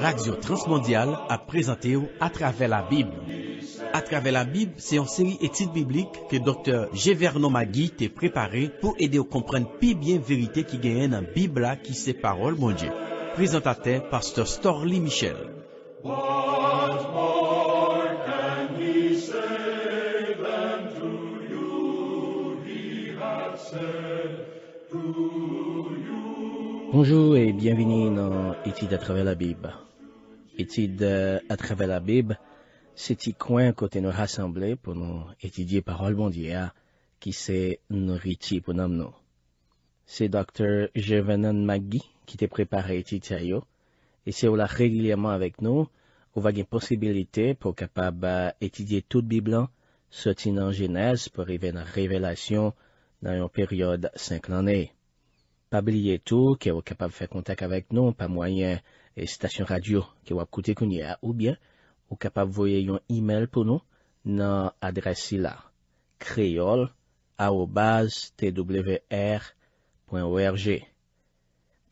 Radio Transmondial a présenté « À travers la Bible ».« À travers la Bible, c'est une série études bibliques que Dr. Géverno Magui t'a préparé pour aider à comprendre plus bien vérité vérité qui gagne dans la ses paroles mon dieu présentateur pasteur Storly Michel. Bonjour et bienvenue dans Études à travers la Bible. Etide atreve euh, la bib, seti kwen kote nou rassemble pou nou etidye parol bondye a ki se nou riti pou nam nou. Se Dr. Gervanen Magui ki te prepare eti teyo, ese ou la regilye man avek nou, ou vage posibilite pou kapab etidye tout bib lan, soti nan jenese pou rive nan revelasyon nan yon peryode 5 laneye. Pa bilye tou, ke ou kapab fè kontak avèk nou, pa mwayen estasyon radyo ke ou ap koute kounye a oubyen, ou kapab voye yon e-mail pou nou nan adresi la. kreol aobaz twr.org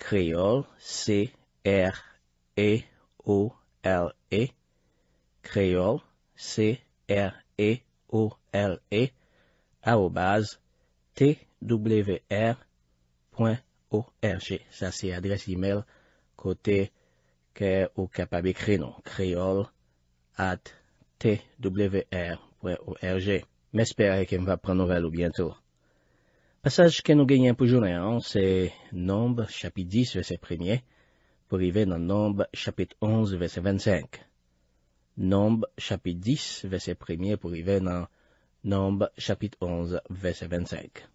kreol c-r-e-o-l-e kreol c-r-e-o-l-e aobaz twr.org Ça, c'est adresse email côté que ou capable d'écrire non. Créole at twr.org. M'espère que va prendre nouvelle bientôt. Passage que nous gagnons pour journée, hein, c'est Nombre, chapitre 10, verset 1er, pour arriver dans Nombre, chapitre 11, verset 25. Nombre, chapitre 10, verset 1 pour arriver dans Nombre, chapitre 11, verset 25.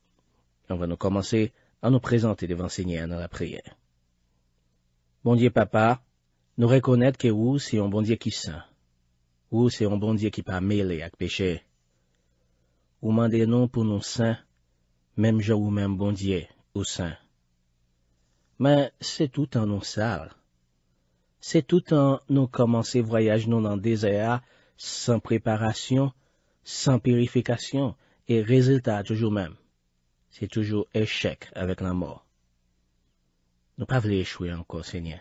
On va nous commencer à nous présenter devant Seigneur dans la prière. Bon Dieu Papa, nous reconnaître que vous, c'est un bon Dieu qui saint. Vous, c'est un bon Dieu qui pas mêlé avec péché. Vous mandez nous pour nous saint même je ou même bon Dieu, ou saint. Mais c'est tout en non sale. C'est tout en nous commencer voyage non en désert, sans préparation, sans purification, et résultat toujours même c'est toujours échec avec la mort. Nous pas voulons échouer encore, Seigneur.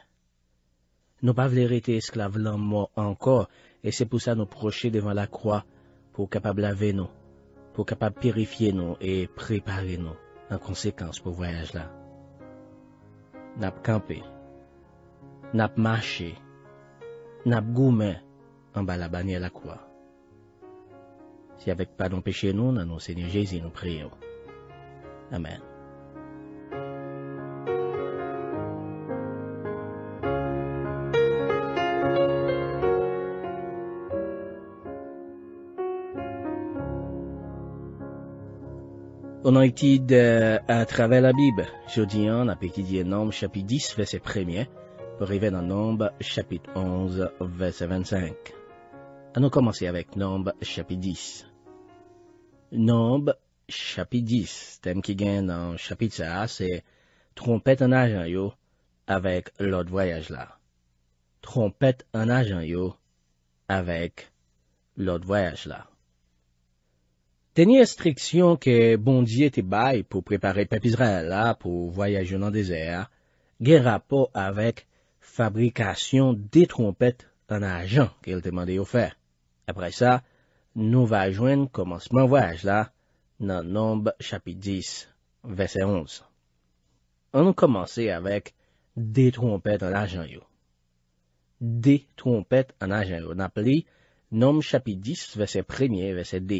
Nous pas voulons rester esclaves la mort encore, et c'est pour ça nous procher devant la croix, pour capable laver nous, pour capable purifier nous et préparer nous en conséquence pour voyage là. Nap campé, nap marché, pas gourmé en bas la bannière la croix. C'est avec pas d'empêcher nous, dans Seigneur Jésus, nous prions. Amen. On a étudié à travers la Bible. Jeudi, on a étudié Nombre chapitre 10, verset 1er, pour arriver dans Nombre chapitre 11, verset 25. Allons commencer avec Nombre chapitre 10. Nombre Chapit dis, tem ki gen nan chapit sa, se trompet an ajan yo avèk lot voyaj la. Trompet an ajan yo avèk lot voyaj la. Tenye estriksyon ke bondye te bay pou prepare pepizre la pou voyaj yo nan dese a, gen rapo avèk fabrikasyon de trompet an ajan ke el temande yo fè. Apre sa, nou va jwen komansman voyaj la, nan nombe chapi 10 vese 11. An komanse avek de trompet an ajan yo. De trompet an ajan yo. Nap li, nombe chapi 10 vese 1 vese 2.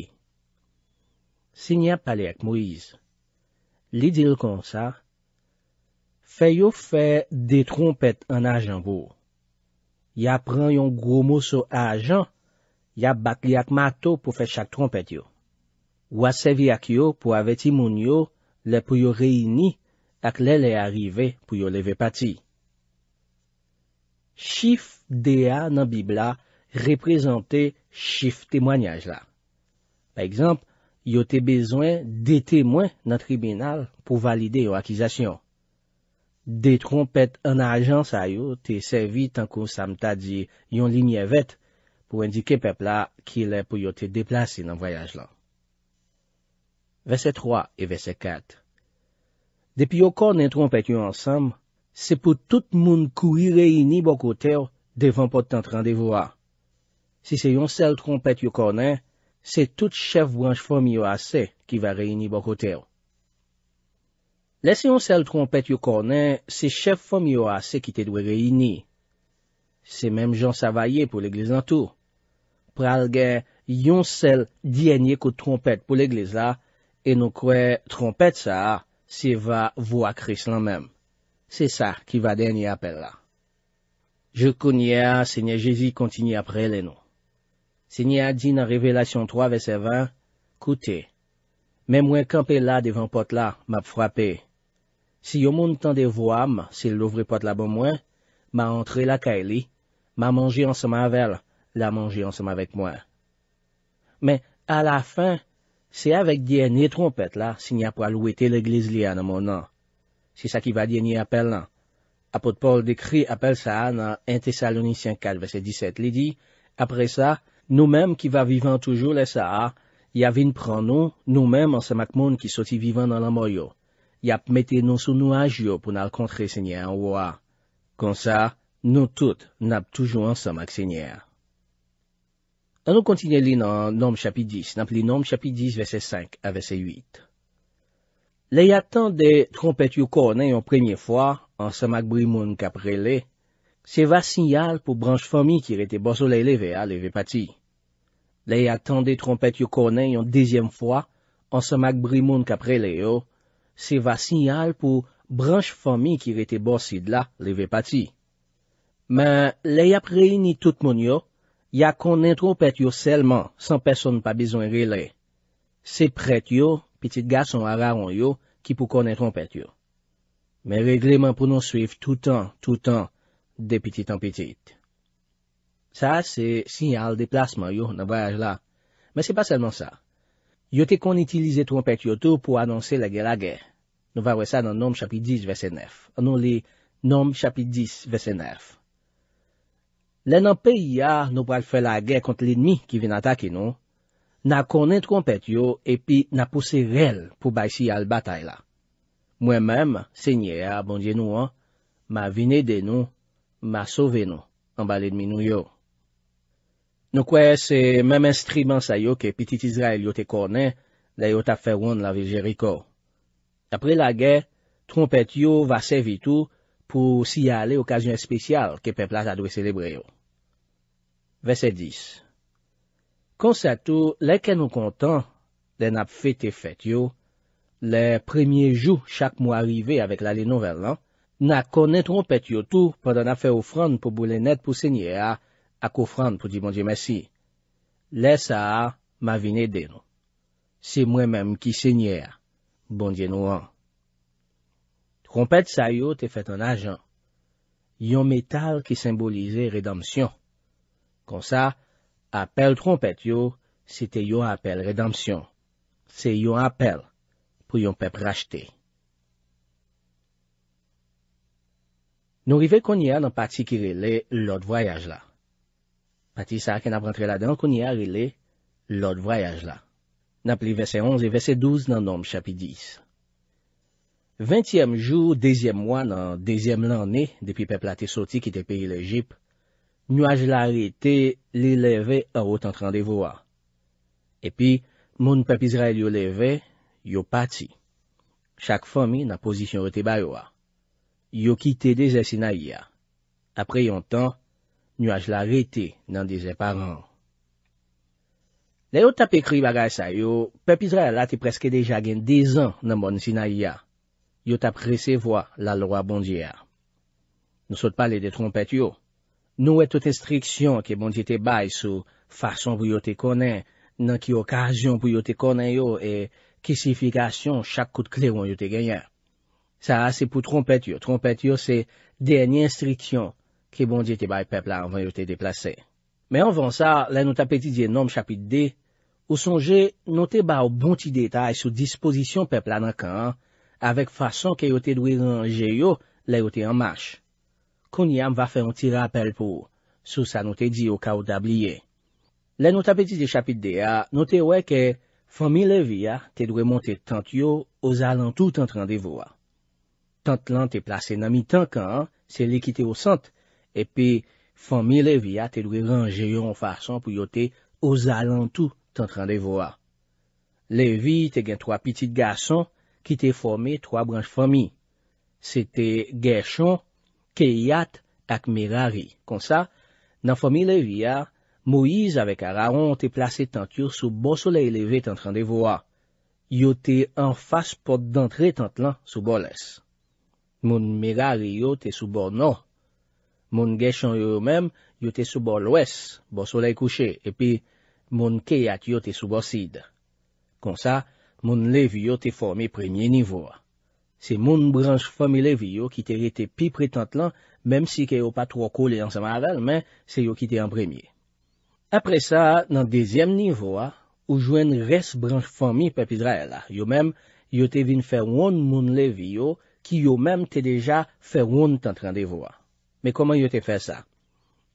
Sinyap pale ak Moise. Li dir kon sa, feyo fe de trompet an ajan yo. Ya pran yon gro moso ajan, ya bat li ak mato pou fe chak trompet yo. Ou a sevi ak yo pou aveti moun yo le pou yo reyni ak lè lè arrive pou yo leve pati. Chif dea nan bibla reprezentè chif temwanyaj la. Pa ekzamp, yo te bezwen detemwen nan tribunal pou valide yo akizasyon. De trompet an ajans a yo te sevi tankou samtadi yon linye vet pou endike pepla ki lè pou yo te deplase nan vayaj lan. Vese 3 e vese 4. Depi yo konen trompet yo ansam, se pou tout moun kou y reyni bo kote ou, devan pot entran de vo a. Se se yon sel trompet yo konen, se tout chef wanch fom yo ase ki va reyni bo kote ou. Le se yon sel trompet yo konen, se chef fom yo ase ki te dwe reyni. Se menm jan savaye pou l'eglize an tou. Pral gen yon sel diyenye kou trompet pou l'eglize la, E nou kwe trompet sa si va vwa kris lan menm. Se sa ki va denye apel la. Je kounye a, se nye Jezi kontini apre le nou. Se nye a di nan revelasyon 3 ve se 20, koute. Me mwen kampe la devan pot la, map frape. Si yo moun tende vwa, se louvri pot la bon mwen, ma antre la kaeli, ma manji ansama avel, la manji ansama vek mwen. Me, a la fin... Se avèk diè ni trompet la, sin ya pou alwete le glis li an amon nan. Se sa ki va diè ni apel lan. Apot Paul dekri apel sa nan 1 Thessalonians 4, verset 17 li di, apre sa, nou menm ki va vivan toujou le sa a, ya vin pran nou, nou menm an semak moun ki soti vivan nan lamoy yo. Yap mette nou sou nou aj yo pou nal kontre sin ya an wwa. Kon sa, nou tout nab toujou an semak sin ya a. An nou kontinye li nan nom chapi 10, nan pli nom chapi 10 vese 5 a vese 8. Le yatan de trompet yu konen yon premyen fwa, an samak brimoun kapre le, se va sinyal pou branj fami ki rete bozolele ve a leve pati. Le yatan de trompet yu konen yon dezyen fwa, an samak brimoun kapre le yo, se va sinyal pou branj fami ki rete bozid la leve pati. Men le yap reyni tout moun yo, Ya konen trompet yo selman, san person pa bezon relè. Se pret yo, pitit gason a raron yo, ki pou konen trompet yo. Men regleman pou nou swif toutan, toutan, de pitit an pitit. Sa, se sinyal deplasman yo nan voyaj la. Men se pa selman sa. Yo te konen itilize trompet yo tou pou anonsen la gè la gè. Nou va wè sa nan nom chapit 10 vese nef. Anon li, nom chapit 10 vese nef. Lè nan pe ya nou pral fè la gè kont l'idmi ki vin atake nou, na konen trompet yo epi na pousse rel pou baysi al batay la. Mwen menm, se nye a, bon djenou an, ma vine denou, ma sove nou, anba l'idmi nou yo. Nou kwe se menm enstriban sa yo ke pitit Izrael yo te konen, la yo tap fè woun la viljeriko. Tapre la gè, trompet yo va se vitou, pou si ya le okasyon espesyal ke pe plaj adwese le breyo. Vese 10 Konseto, leke nou kontan, le nap fete fetyo, le premye jou chak mwa rive avèk la le nouvelan, na konen trompetyo tou pwè dana fè ofran pou boule net pou sènyè a ak ofran pou di bon diye mesi. Le sa a, ma vin edeno. Se mwen mem ki sènyè a, bon diye nou an. Trompet sa yo te fet an ajan. Yon metal ki symbolize redamsyon. Kon sa, apel trompet yo, se te yo apel redamsyon. Se yo apel pou yon pep rachete. Nou rive konye nan pati ki rele lout voyaj la. Pati sa ken ap rentre la den konye rele lout voyaj la. Na pli WC 11 et WC 12 nan nom chapi 10. Ventyem jou, dezyem mwa nan dezyem lan ne, depi pepla te soti ki te peyi le jip, nywaj la rete li leve orot an trandevo a. Epi, moun pep Izrael yo leve, yo pati. Chak fomi nan pozisyon rete ba yo a. Yo kite deze sinay ya. Apre yon tan, nywaj la rete nan deze paran. Le yo tape kri bagay sa yo, pep Izrael la te preske deja gen dezen nan moun sinay ya. yo tap resevo la lwa bondye a. Nou sot pale de trompet yo. Nou eto testriksyon ke bondye te bay sou fason pou yo te konen, nan ki okazyon pou yo te konen yo, e kisifikasyon chak kout kleron yo te genyen. Sa, se pou trompet yo. Trompet yo se denye instriksyon ke bondye te bay pepla anvan yo te deplase. Men anvan sa, la nou tapeti diye nom chapit de, ou sonje nou te bay ou bonti detay sou disposition pepla nan ka an, avek fason ke yo te dwe ranje yo le yo te anmache. Kouniam va fe an ti rapel pou, sou sa nou te di yo ka ou dabliye. Le nou tapeti de chapit de a, nou te wè ke, fami le vi a, te dwe monte tant yo, ozalantou tan tran de voa. Tant lan te plase nan mi tankan, se likite yo sant, epi, fami le vi a, te dwe ranje yo an fason pou yo te ozalantou tan tran de voa. Le vi te gen twa pitit gason, ki te forme 3 branj fami. Se te Gershon, Keyat, ak Merari. Kon sa, nan fami le viya, Moise avek Araon te place tantur sou bo solei levet entran de voa. Yo te enfas pot dentre tantlan sou bo les. Moun Merari yo te sou bo no. Moun Gershon yo mem yo te sou bo lwes, bo solei kouche. Epi, moun Keyat yo te sou bo sid. Kon sa, moun levi yo te formi premye nivou a. Se moun branj fomi levi yo ki te rete pi pretant lan, mem si ke yo pa tro kou li ansama aval, men se yo ki te en premye. Apre sa, nan dezyem nivou a, ou jwen res branj fomi pe pi dra el a. Yo men, yo te vin fe woun moun levi yo ki yo men te deja fe woun tan tran de vo a. Men koman yo te fe sa?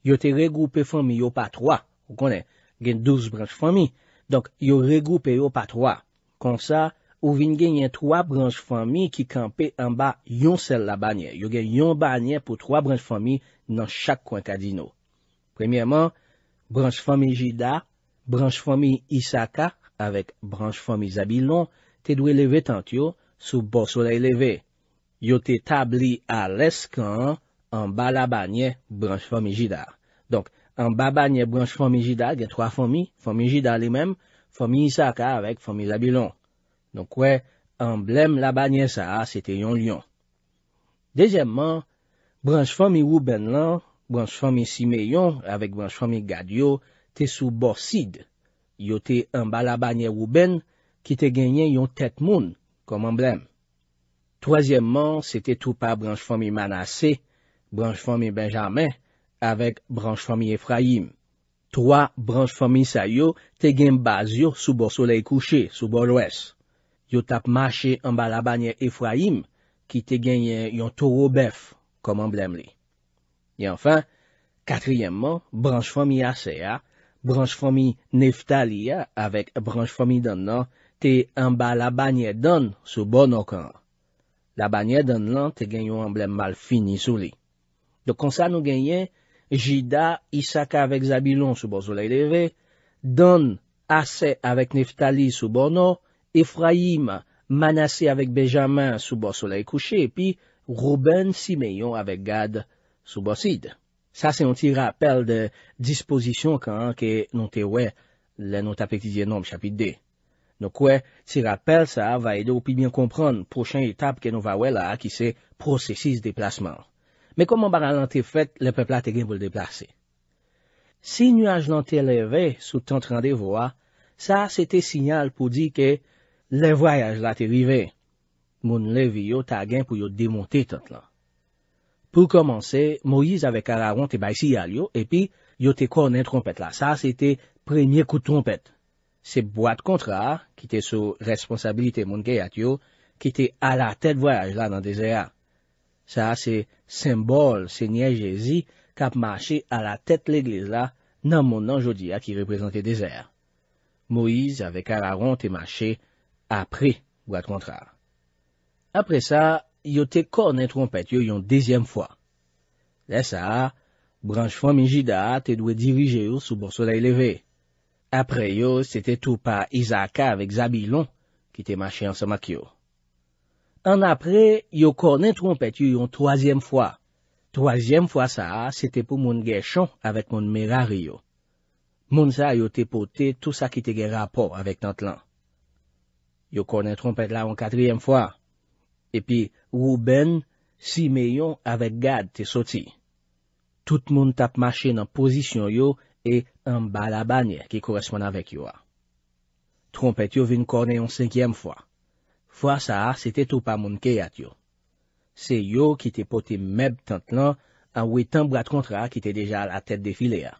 Yo te regoupe fomi yo pa tro a. Ou konen, gen douz branj fomi. Donk, yo regoupe yo pa tro a. Pon sa, ou vin gen yon 3 branj fomi ki kampe an ba yon sel la banyen. Yo gen yon banyen pou 3 branj fomi nan chak kwenk adi nou. Premyèman, branj fomi jida, branj fomi isaka, avèk branj fomi zabilon, te dwe leve tant yo sou bo sole leve. Yo te tabli a leskan an ba la banyen branj fomi jida. Donk, an ba banyen branj fomi jida, gen 3 fomi, fomi jida li menm, Fomi Isaka avèk fomi Zabilon. Donk wè, emblèm la banyè sa, sete yon lyon. Dezyèmman, branj fomi Wouben lan, branj fomi Simeyon avèk branj fomi Gadyo, te sou borsid. Yo te anba la banyè Wouben ki te genyen yon tet moun, kom emblèm. Tozyèmman, sete tou pa branj fomi Manase, branj fomi Benjamin avèk branj fomi Efraïm. Troa, branj fomi sa yo te gen baz yo sou bo solei kouche, sou bo lwes. Yo tap mache anba la banyer Efraim ki te gen yon toro bef kom emblem li. E anfan, katriyemman, branj fomi ase ya, branj fomi neftali ya, avèk branj fomi dan nan te anba la banyer dan sou bon okan. La banyer dan nan te gen yon emblem mal fini sou li. Do konsa nou genyen, Jida, Isaka vek Zabilon sou bo solay leve, Don, Asè avèk Neftali sou bo no, Efraim, Manassè avèk Benjamin sou bo solay kouche, pi Rouben, Simeyon avèk Gad sou bo sid. Sa se yon ti rappel de dispozisyon kan ke nou te we le nou tapetidye nom chapit de. Nou kwe, ti rappel sa va ede ou pi bien kompran prochen etap ke nou va we la ki se prosesis deplasman. men koman ban nan te fet le pepla te gen pou l deplase? Si nuaj nan te leve sou tante rande voa, sa se te sinyal pou di ke le voyaj la te vive. Moun leve yo ta gen pou yo demonte tante la. Pou komanse, Moise ave kararon te bay si yal yo, epi yo te kone trompet la. Sa se te premye kout trompet. Se boat kontra, ki te sou responsabilite moun gey at yo, ki te ala tete voyaj la nan dezea. Sa se sembol se nyejezi kap mache a la tet l'eglize la nan moun nan jodia ki represente dezer. Moise ave kararon te mache apre ou at kontrar. Apre sa, yo te konen trompet yo yon dezyem fwa. Le sa, branj fwa min jida te dwe dirije yo sou bor solei leve. Apre yo, se te tou pa Izaka avek Zabilon ki te mache ansa mak yo. An apre, yo konen trompet yo yon troasyem fwa. Troasyem fwa sa, se te pou moun gen chan avèk moun merari yo. Moun sa yo te pote tout sa ki te gen rapor avèk nan tlan. Yo konen trompet la yon katryem fwa. Epi, wou ben, si me yon avèk gad te soti. Tout moun tap mache nan posisyon yo e an bala banyè ki korespon avèk yo a. Trompet yo vin konen yon senkyem fwa. Fwa sa, se te tou pa moun kèyat yo. Se yo ki te pote meb tant lan, an wè tan brad kontra ki te deja la tèt defile ya.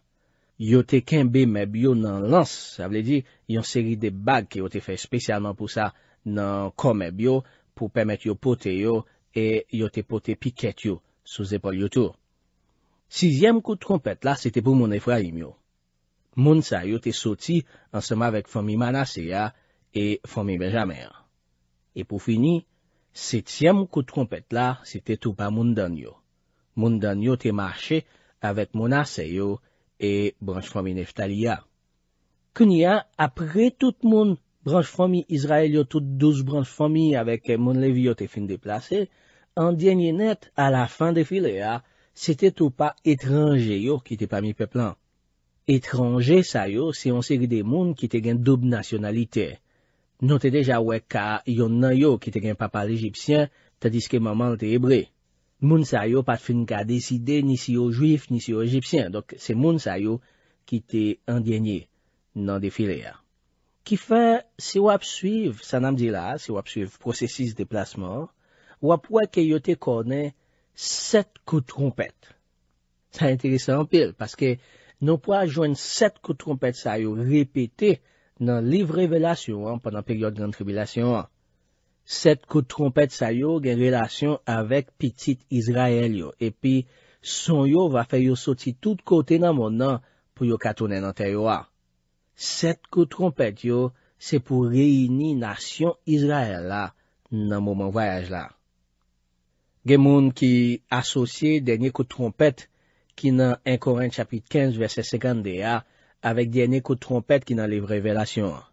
Yo te kenbe meb yo nan lans, sa vle di, yon seri de bag ki yo te fè spesyalman pou sa nan kom meb yo, pou pèmèt yo pote yo, e yo te pote pikèt yo, sou zèpòl yo tou. Sizyèm kou trompet la, se te pou moun efraim yo. Moun sa, yo te soti ansama vek fòm imanase ya, e fòm ime jamè ya. E pou fini, setyem kout kompet la, se te tou pa moun dan yo. Moun dan yo te mache avet moun ase yo, e branj fomi neftali ya. Koun ya, apre tout moun branj fomi Israel yo, tout douz branj fomi avet moun levyo te fin deplase, an djenye net, a la fin defile ya, se te tou pa etranje yo ki te pa mi peplan. Etranje sa yo, se yon se ri de moun ki te gen dub nasyonalitey. Nou te deja wè ka yon nan yo ki te gen papa l'Egyptien, tadis ke maman l'te Hebre. Moun sa yo pat fin ka deside ni si yo Jouif, ni si yo Egyptien. Dok se moun sa yo ki te andyenye nan defile ya. Ki fè, se wap suiv Sanam Dila, se wap suiv prosesis de plasman, wap wè ke yo te konen set kout trompet. Sa interese anpil, paske nou wè jwen set kout trompet sa yo repete nan liv revelasyon panan peryode gran tribilasyon. Set kout trompet sa yo gen relasyon avèk pitit Izrael yo, epi son yo va fè yo soti tout kote nan mon nan pou yo katounen anter yo a. Set kout trompet yo se pou reyni nasyon Izrael la nan mouman vayaj la. Gen moun ki asosye denye kout trompet ki nan enkoren chapit 15 vese 50 de ya, avèk dene kout trompet ki nan liv revelasyon an.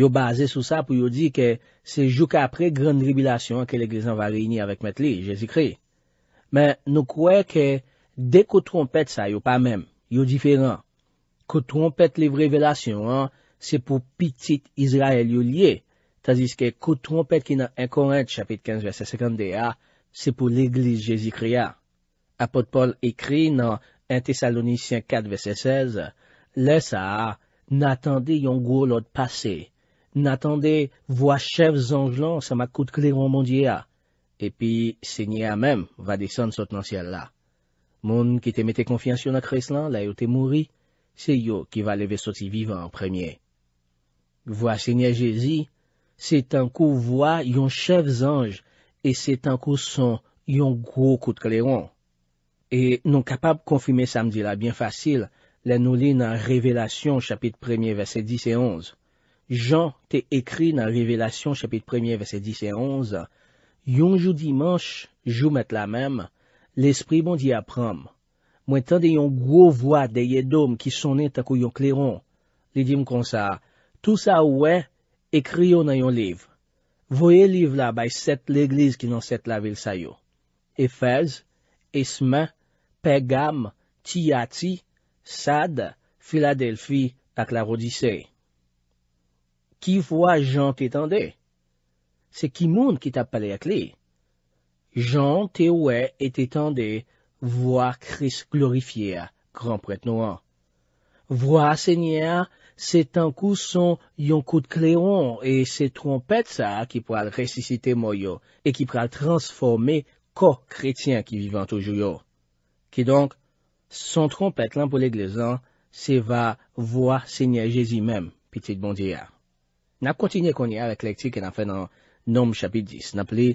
Yo baze sou sa pou yo di ke se jou ka apre gran ribilasyon an ke l'Eglise an va reyni avèk met li, Jezikri. Men nou kouè ke de kout trompet sa yo pa men, yo diferan. Kout trompet liv revelasyon an, se pou pitit Israel yo liye, tazis ke kout trompet ki nan enkoren de chapit 15, verset 52 a, se pou l'Eglise Jezikri a. Apote Paul ekri nan 1 Thessalonisyen 4, verset 16 a, Lè sa, n'attendè yon gwo lòd pase, n'attendè vwa chev zanj lan sa ma kout kleron mondye a, epi se nye a mem va desan sot nan siel la. Moun ki te mette konfiansyon nan kres lan la yo te mouri, se yo ki va leve soti vivan premye. Vwa se nye je zi, se tankou vwa yon chev zanj, e se tankou son yon gwo kout kleron. E non kapab konfime sa mdi la bien fasil, la nou li nan revelasyon chapit premye vese 10 e 11. Jan te ekri nan revelasyon chapit premye vese 10 e 11. Yon jou dimans, jou met la mem, lespri bon di aprem. Mwen tan de yon gwo vwa de ye dom ki sonen tako yon kleron. Li di m kon sa, tou sa ouwe, ekri yo nan yon liv. Voye liv la bay set l'egliz ki nan set la vil sayo. Efez, Esmen, Pegam, Tiyati, Sade, Filadelfi, ak la Rodise. Ki vwa jan te tende? Se ki moun ki tap pale ak li? Jan te we et te tende vwa kris glorifye a kranpret nou an. Vwa, se nye a, se tankou son yon kout kleron e se trompet sa ki pral resisite mo yo e ki pral transforme ko kretien ki vivan toujou yo. Ki donk? Son trompet lan pou l'eglezan se va vwa se nye Jezi menm, pitit bon diya. Nap kontinye konye a reklekti ke nan fè nan Nom chapit 10. Nap li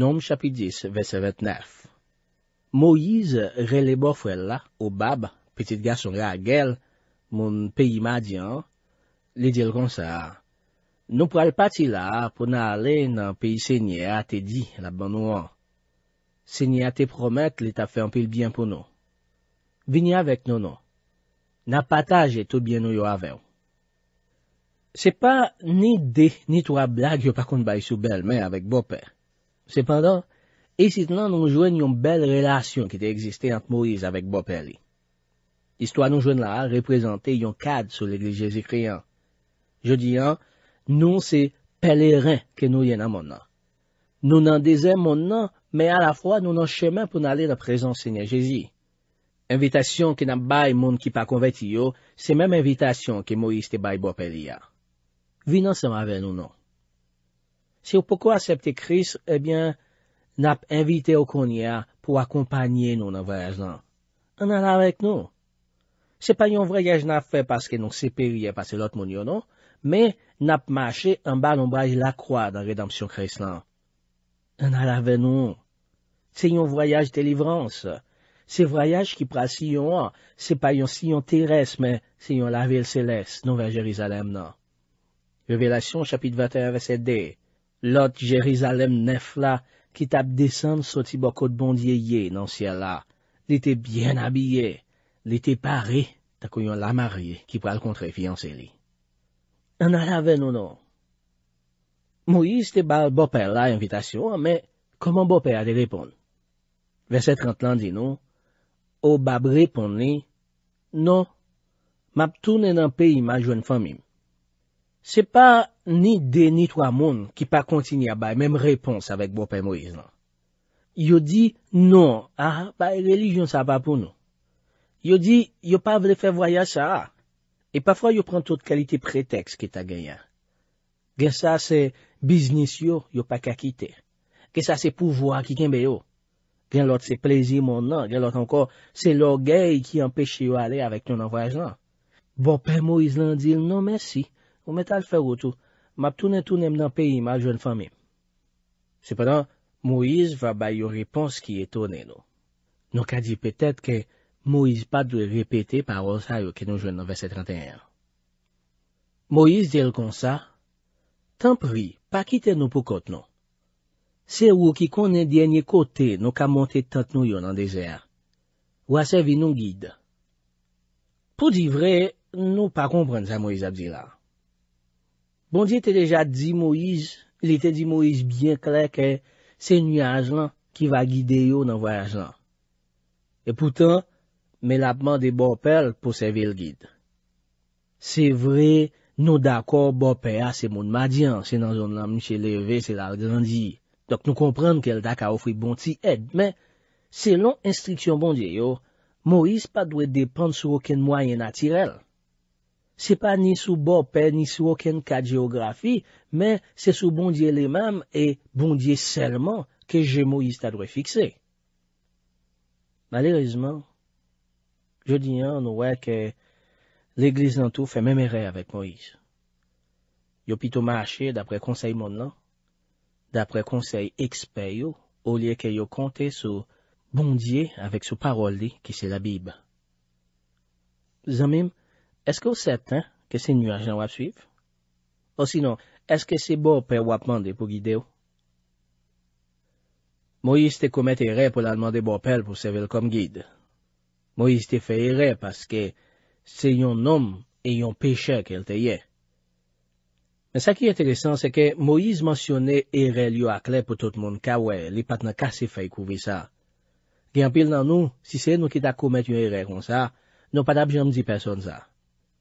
Nom chapit 10, vese 29. Moiz relebo fwella ou bab, pitit gason la agel, moun peyi madyan, li dil kon sa. Nou pral pati la pou nan ale nan peyi se nye a te di la banouan. Se nye a te promet li ta fè anpil bien pou nou. Vini avèk nou nou. Na pataj etoubyen nou yo avèw. Se pa ni de, ni to a blag yo pa kon bay sou bel mè avèk bo pè. Se pandan, e sit lan nou jwen yon bel relasyon ki te eksiste ant Moïse avèk bo pè li. Istwa nou jwen la, reprezentè yon kad sou l'Eglise Jezikriyan. Je di an, nou se pelerè ke nou yen amon nan. Nou nan dezen mon nan, mè a la fwa nou nan chemè pou nan ale la prezonsenye Jezikriyan. Envitasyon ke nan bay moun ki pa konvet yo, se menm envitasyon ke Moïse te bay bo pe li ya. Vi nan seman ve nou nan. Se ou pokou asepte Kris, ebyen, nan ap envite ou konye ya pou akompanyen nou nan vrej lan. Nan ala vek nou. Se pa yon vrejaj nan fe paske nou sepe rye paske lot moun yo nan, me nan ap mache anba nan vrej la kwa dan redampsyon Kris lan. Nan ala ve nou. Se yon vrejaj de livransa. Se vrayaj ki pral si yon an, se pa yon si yon teres men, se yon la vil seles non ven Jerizalem nan. Revelasyon chapit 21 vese de, lot Jerizalem nef la, ki tap desen soti bokot bondye ye nan siel la, li te bien abye, li te pare, tako yon la mari ki pral kontre fianse li. Nan a la ven nou nou. Mou yis te bal bopè la evitasyon, men, koman bopè a de repon? Vese 30 lan di nou. Ou bab repon li, non, map toune nan peyi ma jwen famim. Se pa ni de ni twa moun ki pa kontin ya bay, menm repons avèk bo pey Moïse nan. Yo di, non, aha, bay relijyon sa pa pou nou. Yo di, yo pa vle fe voya sa, e pafwa yo pran tout kalite preteks ki ta genya. Ge sa se biznis yo, yo pa kakite. Ge sa se pouvo akikenbe yo. Gen lot se plezi moun lan, gen lot anko se lo gey ki empeshe yo ale avèk nou nan voyaj lan. Bon, pe Moïse lan dil, nan mèsi, ou mètal fè wotou, mèp tounen tounen m nan peyi mè al joun fami. Sepèdan, Moïse va bay yo repons ki etone nou. Nou ka di pètèt ke Moïse pa dwe repete pa wò sa yo ke nou joun nan verset 31. Moïse dil kon sa, Tan pri, pa kite nou pou kote nou. Se wou ki konen djenye kote nou ka monte tant nou yon nan dezer. Ou a sevi nou guide. Po di vre nou pa kompren sa Moïse Abdila. Bon di te deja di Moïse, li te di Moïse bien kler ke se niyaj lan ki va guide yo nan voyaj lan. E poutan, me lapman de bo pe al pou sevi l guide. Se vre nou dako bo pe al se moun madian se nan zon nan miche leve se la l grandi. Dok nou komprende keldak a ofri bonti ed, men selon instriksyon bondye yo, Moïse pa dwe depande sou oken mwayen atirel. Se pa ni sou bo pe, ni sou oken ka geografi, men se sou bondye le mam, e bondye selman ke jè Moïse ta dwe fikse. Malerezman, jè diyan nou wè ke l'Eglise nan tou fè mè mè rè avèk Moïse. Yo pito ma achè dapre konsey mon nan, d'apre konsey ekspeyo ou liye ke yo konte sou bondye avek sou parol li ki se la bib. Zanmim, eske ou seten ke se nuajan wap suif? Ou sinon, eske se bo pe wap mande pou guide yo? Moise te komete re pou la mande bo pel pou sevel kom guide. Moise te fey re paske se yon nom e yon peche ke lte yey. Men sa ki eteresan se ke Moïse mansyone ere liyo akle pou tout moun kawè. Li pat nan kase fèy kouvè sa. Gyan pil nan nou, si se nou kita koumet yon ere kon sa, nou pat ap jom di person sa.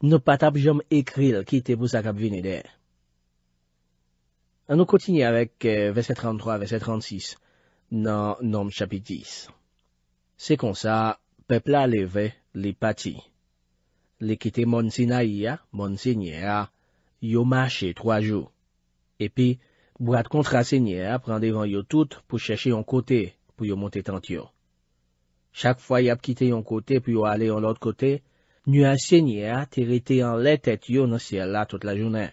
Nou pat ap jom ekril ki te pou sa kap vini de. An nou koutini avèk euh, verset 33, verset 36 nan nom chapit 10. Se kon sa, pepla leve li pati. Li kite moun sinayi ya, moun sinye ya, yo mache troa jou. Epi, brad kontra sènyè ap randevan yo tout pou chèche yon kote pou yo monte tant yo. Chak fwa yap kite yon kote pou yo ale yon lot kote, nyo a sènyè at erite yon letet yo nan sè la non, tout la jounè.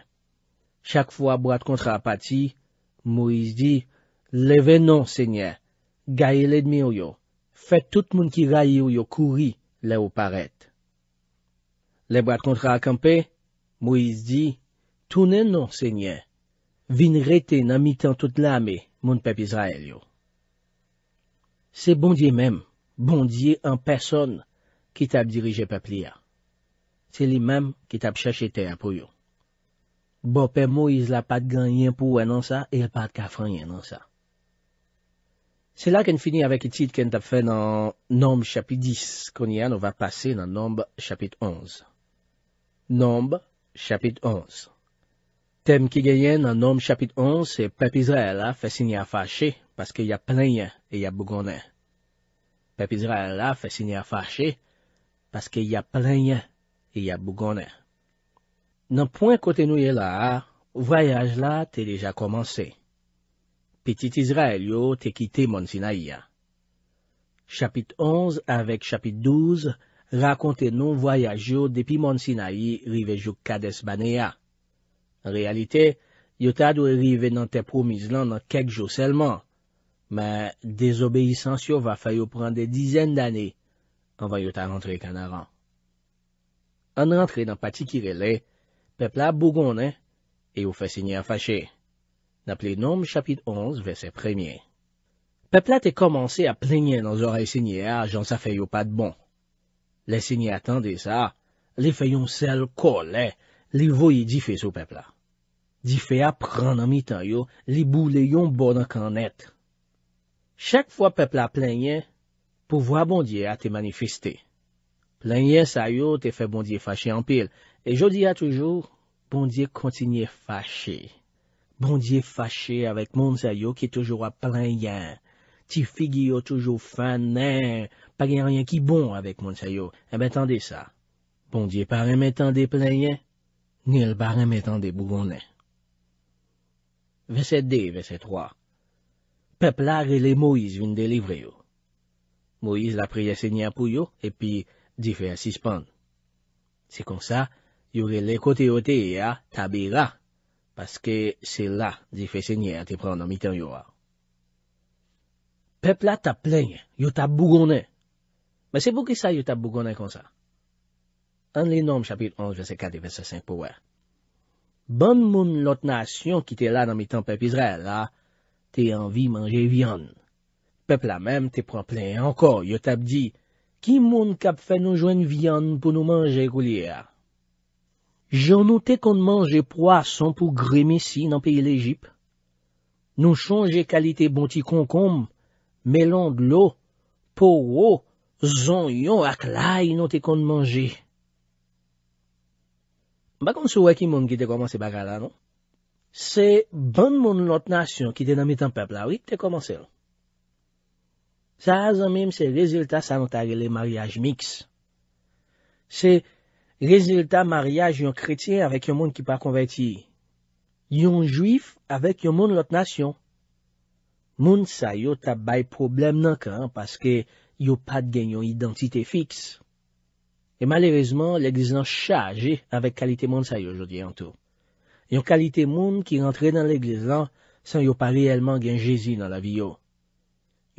Chak fwa brad kontra apati, Mouise di, Leve non sènyè, gaye le dmi yo yo, fè tout moun ki raye yo yo kouri le ou paret. Le brad kontra akampè, Mouise di, Tounen nan se nye, vin rete nan mitan tout la me moun pep Israel yo. Se bondye mem, bondye an person ki tap dirije pep liya. Se li mem ki tap chache te aproyo. Bo pe mo, iz la pat ganyen pou anan sa, e la pat kafran yen anan sa. Se la ken fini avek etid ken tap fe nan Namb chapit dis, konye an ou va pase nan Namb chapit onz. Namb chapit onz. Tem ki genyen nan nom chapit onse, pep Izrael la fe sinye afache, paske ya plenye e ya bougone. Pep Izrael la fe sinye afache, paske ya plenye e ya bougone. Nan poen kote nou ye la, vwayaj la te deja komanse. Petit Izrael yo te kite Monsinay ya. Chapit onse avek chapit douze, rakonte nou vwayaj yo depi Monsinay, rivejou Kadesbane ya. En realite, yo ta dwe rive nan te promis lan nan kek jo selman. Men, dezobeysans yo va fay yo prende dizen d'ane, an va yo ta rentre kanaran. An rentre nan pati kirele, pepla bougone, e yo fè sinye afache. Naple nom chapit 11 ve se premye. Pepla te komanse a plenye nan zorel sinye a, jan sa fay yo pat bon. Le sinye atande sa, le fay yo sel kole, Li vo yi di fe sou pepla. Di fe a pran an mi tan yo, li bou le yon bon an kan net. Chak fwa pepla plenye, pou vwa bondye a te manifesté. Plenye sa yo, te fe bondye fache an pil. E jodi a toujou, bondye kontinye fache. Bondye fache avèk moun sa yo ki toujou a plenye. Ti figye yo toujou fanen, pa gen ryen ki bon avèk moun sa yo. E bè tande sa. Bondye parè mè tande plenye. Ni el barem etan de Bougonè. Vese 2, vese 3. Pepl la rele Moïse vin delivre yo. Moïse la preye sènyè pou yo, epi di fè a sispande. Se kon sa, yo rele kote yo te e a tabi la, paske se la di fè sènyè a te pran nan mitan yo a. Pepl la tap plènyè, yo tap Bougonè. Mè se pou ki sa yo tap Bougonè kon sa? An l'enom chapit 11, verset 4, verset 5 pou wè. Bon moun lot nasyon ki te la nan mi tan pep Israel, la, te anvi manje vyon. Pep la menm te pran plen anko, yo tab di, ki moun kap fè nou jwen vyon pou nou manje goulir? Joun nou te kon manje poy son pou gremisi nan peyi l'Egypte? Nou chonje kalite bonti konkoum, melon glou, pou ou, zon yon ak la yon nou te kon manje? Bak an sou wè ki moun ki te komanse baka la, non? Se ban moun lot nasyon ki te nan mitan pep la, wè te komanse la. Sa a zan mèm se rezultat sa nan ta gele mariage miks. Se rezultat mariage yon kretien avèk yon moun ki pa konverti. Yon jwif avèk yon moun lot nasyon. Moun sa yo ta bay problem nan ka, an, paske yo pat gen yon identite fiks. E malerezman, l'Eglise lan chage avèk kalite moun sa yo jodi an tou. Yon kalite moun ki rentre nan l'Eglise lan san yo pa leelman gen jesi nan la vi yo.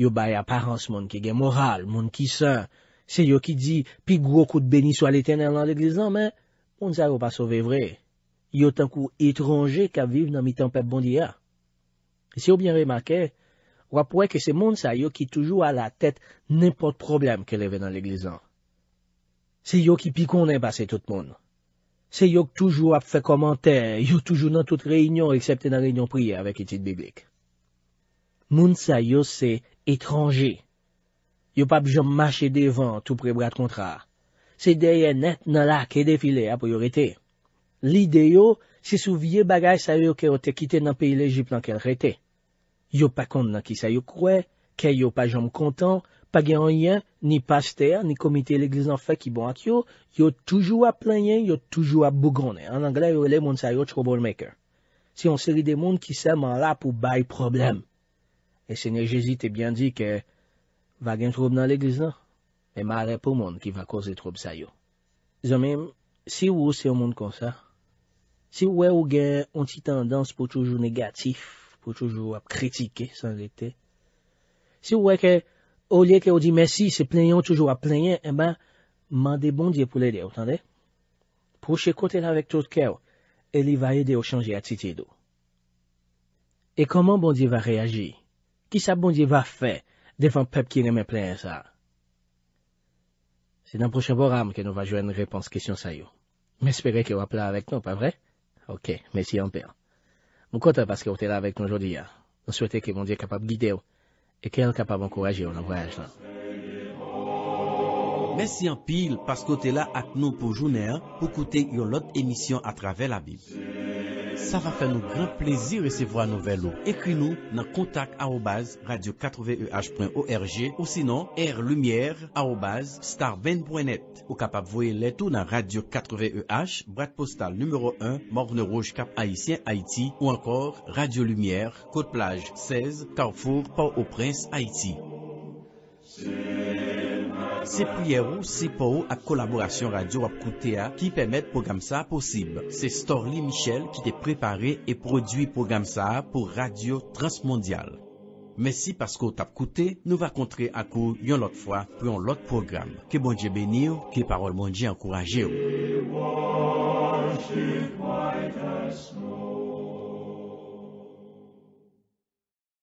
Yo bay aparense moun ki gen moral, moun ki san. Se yo ki di, pi gwo kout beni sou al etenèl nan l'Eglise lan, men, moun sa yo pa sove vre. Yo tankou etronje ka vive nan mi tempeb bondiya. Se yo bien remake, wapouè ke se moun sa yo ki toujou a la tèt nèmpot problem ke leve nan l'Eglise lan. Se yo ki pi konen pa se tout moun. Se yo ki toujou ap fe komante, yo toujou nan tout reynyon, eksepte nan reynyon priye avèk etit biblik. Moun sa yo se etranje. Yo pa bjom mache devan tou pre brad kontrar. Se deye net nan la ke defile ap yo rete. Li deyo, se sou vie bagay sa yo ke o te kite nan pe il eji planke rete. Yo pa konen ki sa yo kwe, ke yo pa jom kontan, pa gen an yen, ni paste ya, ni komite l'eglizan fe ki bon ak yo, yo toujou ap plan yen, yo toujou ap bougon e. An angla yo ele moun sayo troublemaker. Se yon seri de moun ki seman la pou bay problem. E se ne jesite bien di ke va gen troub nan l'eglizan, e mare pou moun ki va kose troub sayo. Zanmim, se ou se yon moun konsa, se ou we ou gen anti-tendans pou toujou negatif, pou toujou ap kritike, san rete, se ou we ke Ou liye ke ou di mersi se plenyon toujou a plenyen, e ba mande bondye pou le bon de ou, tan de? Pouche kote la vek tout ke ou, e li va e de ou chanje atiti do. E koman bondye va reagi? Ki sa bondye va fe, defan pep ki reme plenye sa? Se nan prouche boram ke nou va jwen repons kisyon sayo. Mespere ke ou ap la vek nou, pa vre? Ok, mersi yon pe. Mou konta paske ou te la vek nou jodi ya. Monswete ke bondye kapab guide ou, E kè yon kap avan kouyaj yo nan voyaj lan. Mèsi an pil pas kote la ak nou pou jounè, pou kote yon lot emisyon a travè la bib. Sa va fè nou gran plezir resevo a nou velo. Ekri nou nan kontak aoubaz radio4veh.org ou sinon airlumier aoubaz star20.net. Ou kapap voye letou nan radio4veh, brad postal n°1, morne rouge kap Haitien Haiti ou ankor radiolumier, kote plage 16, Carrefour, Port-au-Prince, Haiti. Se priye ou se pou ak kolaborasyon radio apkoute a ki pemet program sa posib. Se Storlie Michel ki te prepari e prodwi program sa pou radio transmondyal. Mesey pasko tapkoute nou va kontre akou yon lot fwa pou yon lot program. Ke bonje beni ou, ke parol bonje ankoraje ou.